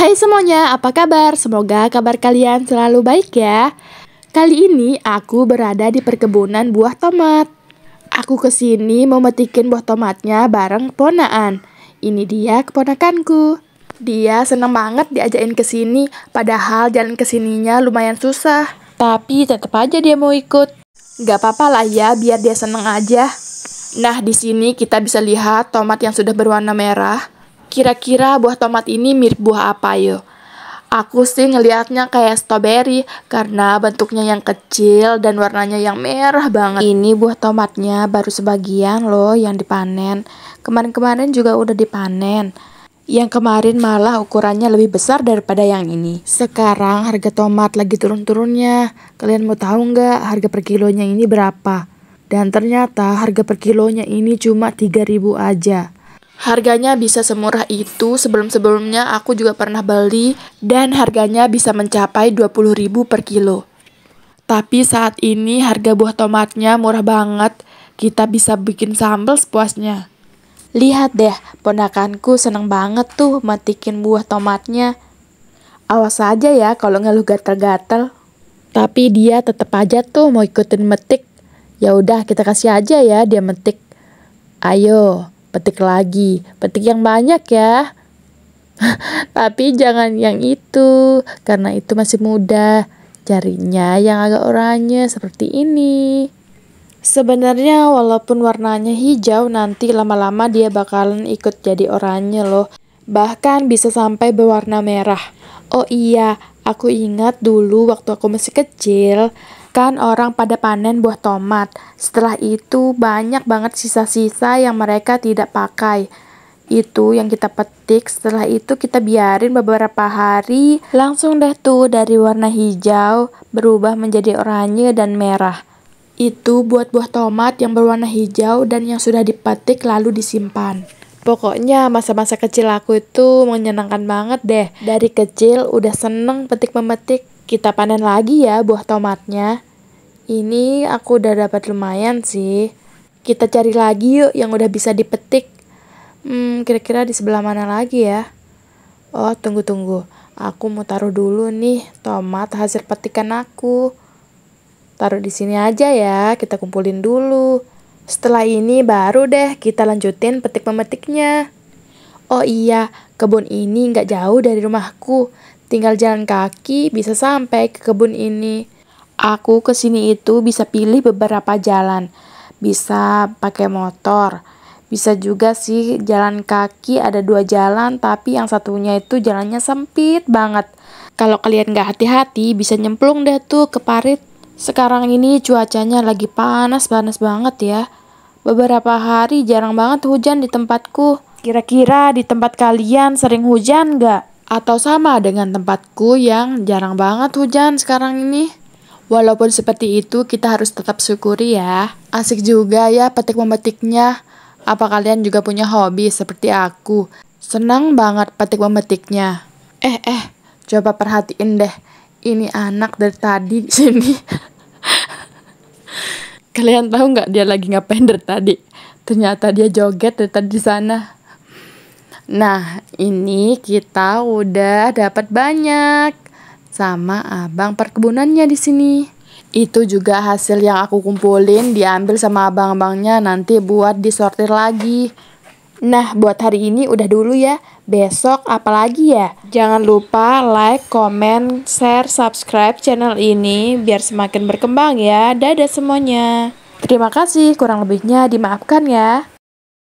Hai semuanya, apa kabar? Semoga kabar kalian selalu baik ya. Kali ini aku berada di perkebunan buah tomat. Aku kesini mau buah tomatnya bareng keponakan. Ini dia keponakanku. Dia seneng banget diajakin kesini, padahal jalan kesininya lumayan susah. Tapi tetap aja dia mau ikut. Gak apa-apa lah ya, biar dia seneng aja. Nah, di sini kita bisa lihat tomat yang sudah berwarna merah kira-kira buah tomat ini mirip buah apa yo? Aku sih ngelihatnya kayak strawberry karena bentuknya yang kecil dan warnanya yang merah banget. Ini buah tomatnya baru sebagian loh yang dipanen. Kemarin-kemarin juga udah dipanen. Yang kemarin malah ukurannya lebih besar daripada yang ini. Sekarang harga tomat lagi turun-turunnya. Kalian mau tahu nggak harga per kilonya ini berapa? Dan ternyata harga per kilonya ini cuma 3000 aja. Harganya bisa semurah itu, sebelum-sebelumnya aku juga pernah beli dan harganya bisa mencapai 20.000 per kilo. Tapi saat ini harga buah tomatnya murah banget, kita bisa bikin sambal sepuasnya. Lihat deh, ponakanku seneng banget tuh matikin buah tomatnya. Awas aja ya kalau ngeluh gatel-gatel. Tapi dia tetap aja tuh mau ikutin metik. Ya udah kita kasih aja ya dia metik. Ayo, petik lagi, petik yang banyak ya. Tapi jangan yang itu, karena itu masih muda. Jarinya yang agak oranye seperti ini. Sebenarnya walaupun warnanya hijau nanti lama-lama dia bakalan ikut jadi oranye loh. Bahkan bisa sampai berwarna merah. Oh iya, Aku ingat dulu waktu aku masih kecil, kan orang pada panen buah tomat. Setelah itu banyak banget sisa-sisa yang mereka tidak pakai. Itu yang kita petik, setelah itu kita biarin beberapa hari, langsung deh tuh dari warna hijau berubah menjadi oranye dan merah. Itu buat buah tomat yang berwarna hijau dan yang sudah dipetik lalu disimpan. Pokoknya masa-masa kecil aku itu menyenangkan banget deh. Dari kecil udah seneng petik-memetik. Kita panen lagi ya buah tomatnya. Ini aku udah dapat lumayan sih. Kita cari lagi yuk yang udah bisa dipetik. Hmm, kira-kira di sebelah mana lagi ya? Oh, tunggu-tunggu. Aku mau taruh dulu nih tomat hasil petikan aku. Taruh di sini aja ya, kita kumpulin dulu. Setelah ini baru deh kita lanjutin petik memetiknya. Oh iya, kebun ini nggak jauh dari rumahku. Tinggal jalan kaki bisa sampai ke kebun ini. Aku kesini itu bisa pilih beberapa jalan. Bisa pakai motor, bisa juga sih jalan kaki ada dua jalan, tapi yang satunya itu jalannya sempit banget. Kalau kalian nggak hati-hati, bisa nyemplung deh tuh ke parit. Sekarang ini cuacanya lagi panas-panas banget ya. Beberapa hari jarang banget hujan di tempatku. Kira-kira di tempat kalian sering hujan nggak? Atau sama dengan tempatku yang jarang banget hujan sekarang ini? Walaupun seperti itu, kita harus tetap syukuri ya. Asik juga ya petik memetiknya. Apa kalian juga punya hobi seperti aku? Senang banget petik memetiknya. Eh, eh, coba perhatiin deh. Ini anak dari tadi di sini. Kalian tahu nggak dia lagi ngapain dari tadi? Ternyata dia joget dari tadi di sana. Nah, ini kita udah dapat banyak sama abang perkebunannya di sini. Itu juga hasil yang aku kumpulin diambil sama abang-abangnya nanti buat disortir lagi. Nah, buat hari ini udah dulu ya. Besok apalagi ya? Jangan lupa like, comment, share, subscribe channel ini biar semakin berkembang ya. Dadah semuanya. Terima kasih, kurang lebihnya dimaafkan ya.